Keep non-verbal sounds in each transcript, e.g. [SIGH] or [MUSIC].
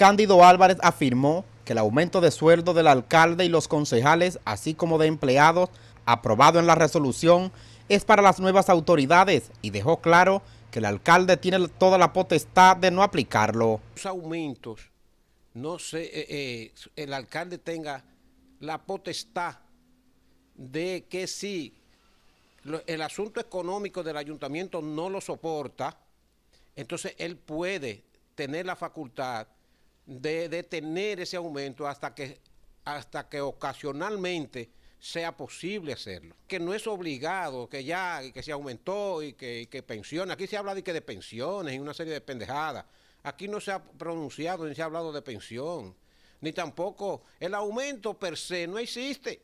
Cándido Álvarez afirmó que el aumento de sueldo del alcalde y los concejales, así como de empleados, aprobado en la resolución, es para las nuevas autoridades y dejó claro que el alcalde tiene toda la potestad de no aplicarlo. Los aumentos, no sé, eh, eh, el alcalde tenga la potestad de que si el asunto económico del ayuntamiento no lo soporta, entonces él puede tener la facultad de detener ese aumento hasta que, hasta que ocasionalmente sea posible hacerlo. Que no es obligado, que ya que se aumentó y que, que pensiones. Aquí se habla de que de pensiones y una serie de pendejadas. Aquí no se ha pronunciado ni se ha hablado de pensión. Ni tampoco el aumento per se no existe.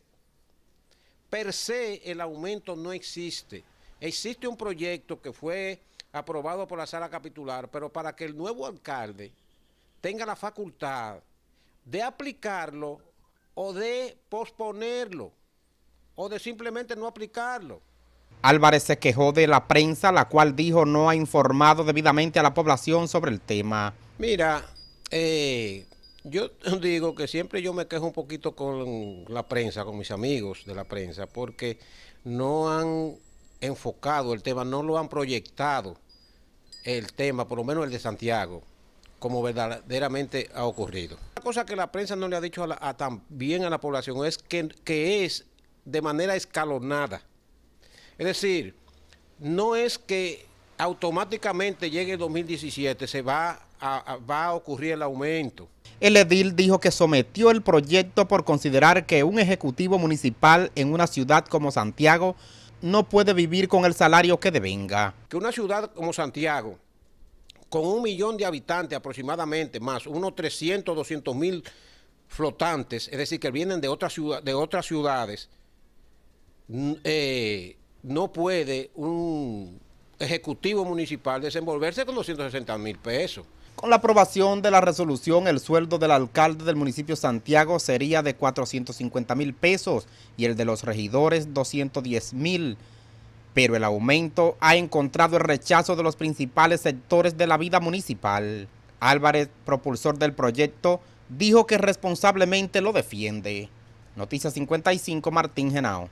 Per se el aumento no existe. Existe un proyecto que fue aprobado por la sala capitular, pero para que el nuevo alcalde tenga la facultad de aplicarlo o de posponerlo o de simplemente no aplicarlo. Álvarez se quejó de la prensa, la cual dijo no ha informado debidamente a la población sobre el tema. Mira, eh, yo [LAUGHS] digo que siempre yo me quejo un poquito con la prensa, con mis amigos de la prensa, porque no han enfocado el tema, no lo han proyectado el tema, por lo menos el de Santiago como verdaderamente ha ocurrido. Una cosa que la prensa no le ha dicho tan bien a la población es que, que es de manera escalonada. Es decir, no es que automáticamente llegue el 2017, se va va a ocurrir el aumento. El edil dijo que sometió el proyecto por considerar que un ejecutivo municipal en una ciudad como Santiago no puede vivir con el salario que devenga. Que una ciudad como Santiago, con un millón de habitantes aproximadamente, más unos 300, 200 mil flotantes, es decir, que vienen de, otras ciudades, eh, no puede un ejecutivo municipal desenvolverse con 260 mil pesos. Con la aprobación de la resolución, el sueldo del alcalde del municipio Santiago sería de 450 mil pesos y el de los regidores 210 mil pero el aumento ha encontrado el rechazo de los principales sectores de la vida municipal. Álvarez, propulsor del proyecto, dijo que responsablemente lo defiende. Noticias 55 Martín Genao.